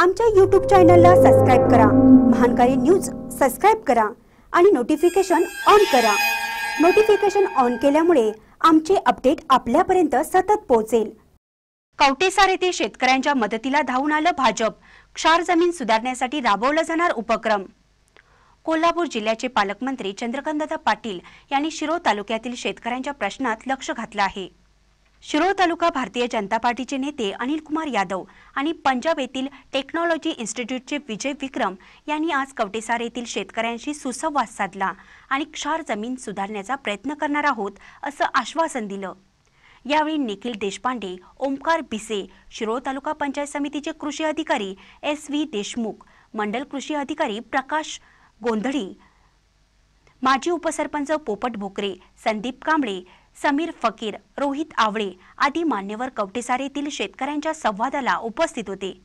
आमच्या यूट्यूब चॅनलला सबस्क्राईब करा महानकारी न्यूज सबस्क्राईब करा आणि नोटिफिकेशन ऑन करा नोटिफिकेशन ऑन केल्यामुळे आमचे अपडेट आपल्यापर्यंत सतत पोहोचेल कवटेसार येथे शेतकऱ्यांच्या मदतीला धावून आलं भाजप क्षार जमीन सुधारण्यासाठी राबवला जाणार उपक्रम कोल्हापूर जिल्ह्याचे पालकमंत्री चंद्रकांतदादा पाटील यांनी शिरो तालुक्यातील शेतकऱ्यांच्या प्रश्नात लक्ष घातलं आहे शिरोळ तालुका भारतीय जनता पार्टीचे नेते अनिल कुमार यादव आणि पंजाब येथील टेक्नॉलॉजी इन्स्टिट्यूटचे विजय विक्रम यांनी आज कवटेसार येथील शेतकऱ्यांशी सुसंवाद साधला आणि क्षार जमीन सुधारण्याचा प्रयत्न करणार आहोत असं आश्वासन दिलं यावेळी निखिल देशपांडे ओमकार भिसे शिरोळ तालुका पंचायत समितीचे कृषी अधिकारी एस व्ही देशमुख मंडल कृषी अधिकारी प्रकाश गोंधळी माजी उपसरपंच पोपट भोकरे संदीप कांबळे समीर फकीर रोहित आवळे आदी मान्यवर कवटेसार येथील शेतकऱ्यांच्या संवादाला उपस्थित होते